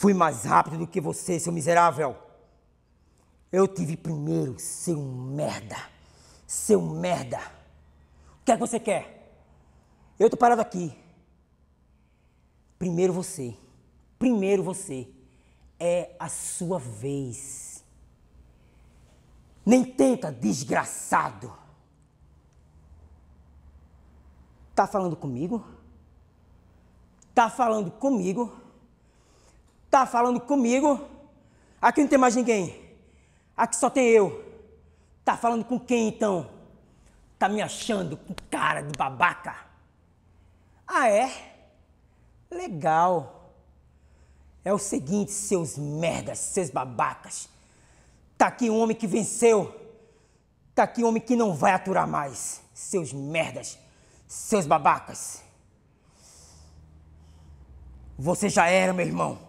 Fui mais rápido do que você, seu miserável. Eu tive primeiro, seu merda. Seu merda. O que é que você quer? Eu tô parado aqui. Primeiro você. Primeiro você. É a sua vez. Nem tenta, desgraçado. Tá falando comigo? Tá falando comigo? está falando comigo. Aqui não tem mais ninguém. Aqui só tem eu. Tá falando com quem então? Tá me achando com cara de babaca? Ah, é? Legal. É o seguinte, seus merdas, seus babacas. Tá aqui um homem que venceu. Tá aqui um homem que não vai aturar mais. Seus merdas, seus babacas. Você já era, meu irmão.